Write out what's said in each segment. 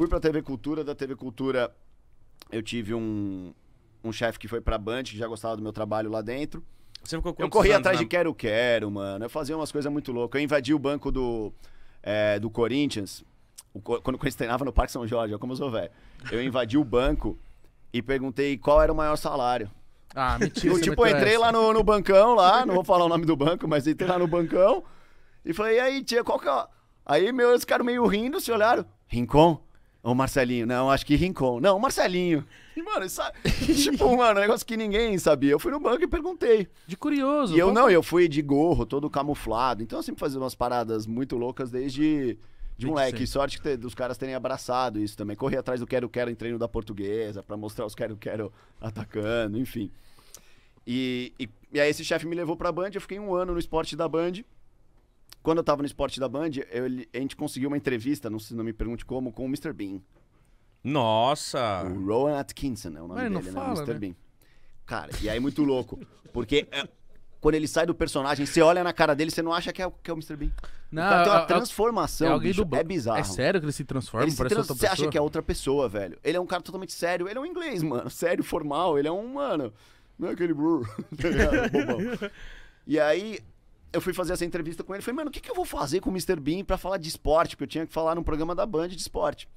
fui pra TV Cultura, da TV Cultura eu tive um, um chefe que foi pra Band, que já gostava do meu trabalho lá dentro. Você ficou eu corri atrás de quero, quero, mano. Eu fazia umas coisas muito loucas. Eu invadi o banco do, é, do Corinthians, o, quando o Corinthians treinava no Parque São Jorge, como eu sou velho. Eu invadi o banco e perguntei qual era o maior salário. Ah, mentira. Eu, tipo, entrei essa. lá no, no, bancão, lá, não vou falar o nome do banco, mas entrei lá no bancão e falei, e aí, tia, qual que é. Aí, meu, eles ficaram meio rindo, se olharam. Rincon? O Marcelinho, não, acho que Rincon. Não, Marcelinho. E, mano, isso, é tipo, mano, um negócio que ninguém sabia. Eu fui no banco e perguntei. De curioso. E eu não, eu fui de gorro, todo camuflado. Então eu sempre fazia umas paradas muito loucas desde de moleque. Sorte que te, dos caras terem abraçado isso também. Corri atrás do quero-quero em treino da portuguesa para mostrar os quero-quero atacando, enfim. E, e, e aí esse chefe me levou pra Band, eu fiquei um ano no esporte da Band. Quando eu tava no esporte da Band, eu, a gente conseguiu uma entrevista, não, se não me pergunte como, com o Mr. Bean. Nossa! O Rowan Atkinson é o nome dele, não né? fala, né? Mr. Né? Bean. Cara, e aí é muito louco. Porque é, quando ele sai do personagem, você olha na cara dele, você não acha que é, que é o Mr. Bean. Não, tem uma a, é, é, transformação, é, bicho, do... é bizarro. É sério que ele se transforma? Ele se trans... Você acha que é outra pessoa, velho. Ele é um cara totalmente sério. Ele é um inglês, mano. Sério, formal. Ele é um, mano... Não é aquele... Tá Bobão. E aí, eu fui fazer essa entrevista com ele. Falei, mano, o que, que eu vou fazer com o Mr. Bean para falar de esporte? Porque eu tinha que falar num programa da Band de esporte.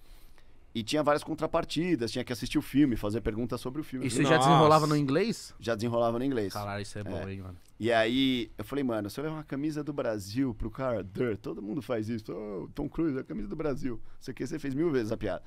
E tinha várias contrapartidas, tinha que assistir o filme, fazer perguntas sobre o filme. Isso Nossa. já desenrolava no inglês? Já desenrolava no inglês. Caralho, isso é, é. bom, hein, mano. E aí, eu falei, mano, se eu levar uma camisa do Brasil pro cara, Dirt, todo mundo faz isso. Oh, Tom Cruise, é a camisa do Brasil. Isso aqui você fez mil vezes a piada.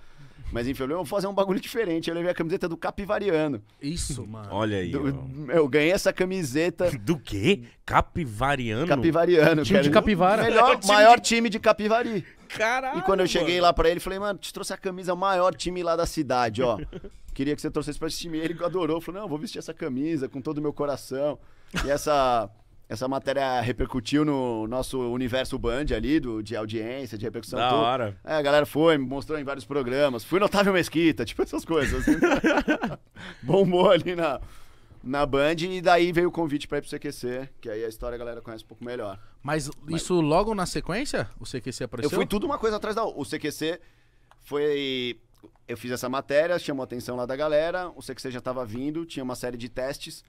Mas enfim, eu falei, vou fazer um bagulho diferente. Eu levei a camiseta do Capivariano. Isso, mano. Olha aí. Do, eu ganhei essa camiseta. Do quê? Capivariano? Capivariano. Time de capivara. Melhor, maior time de capivari. Caralho. E quando eu cheguei mano. lá pra ele, falei, mano, te trouxe a camisa maior time lá da cidade, ó. Queria que você trouxesse pra esse time. Ele adorou. Falou, não, vou vestir essa camisa com todo o meu coração. E essa. Essa matéria repercutiu no nosso universo Band ali, do, de audiência, de repercussão. Da hora. É, a galera foi, me mostrou em vários programas. Fui notável Mesquita, tipo essas coisas. Bombou ali na, na Band e daí veio o convite para ir pro CQC, que aí a história a galera conhece um pouco melhor. Mas, Mas isso logo na sequência? O CQC apareceu? Eu fui tudo uma coisa atrás da outra. O CQC foi eu fiz essa matéria, chamou a atenção lá da galera, o CQC já estava vindo, tinha uma série de testes,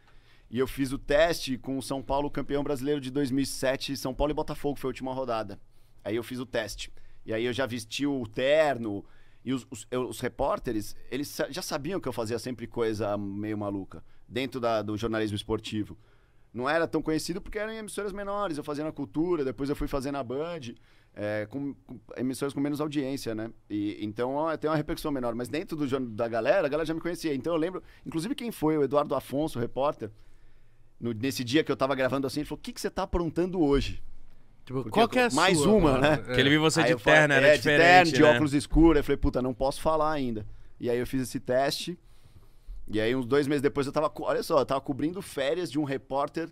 e eu fiz o teste com o São Paulo campeão brasileiro de 2007, São Paulo e Botafogo, foi a última rodada. Aí eu fiz o teste. E aí eu já vesti o terno, e os, os, os, repórteres, eles já sabiam que eu fazia sempre coisa meio maluca dentro da, do jornalismo esportivo. Não era tão conhecido porque eram emissoras menores. Eu fazia na Cultura, depois eu fui fazer na Band, é, com, com, emissoras com menos audiência, né? E, então ó, tem uma repercussão menor. Mas dentro do, da galera, a galera já me conhecia. Então eu lembro, inclusive quem foi, o Eduardo Afonso, o repórter, no, nesse dia que eu tava gravando assim, ele falou: O que, que você tá aprontando hoje? Tipo, Porque qual que é a Mais sua, uma, né? Que ele viu você aí de terno, falei, era é, diferente, de terno, né? de óculos escuros. Eu falei, puta, não posso falar ainda. E aí eu fiz esse teste. E aí uns dois meses depois eu tava... Olha só, eu tava cobrindo férias de um repórter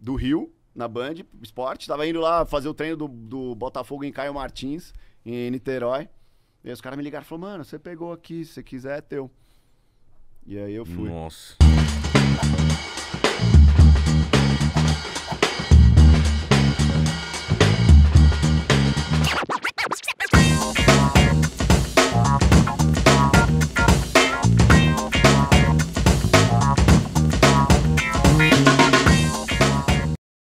do Rio, na Band Esporte. Tava indo lá fazer o treino do, do Botafogo em Caio Martins, em Niterói. E aí os caras me ligaram e falaram, mano, você pegou aqui, se você quiser é teu. E aí eu fui. Nossa.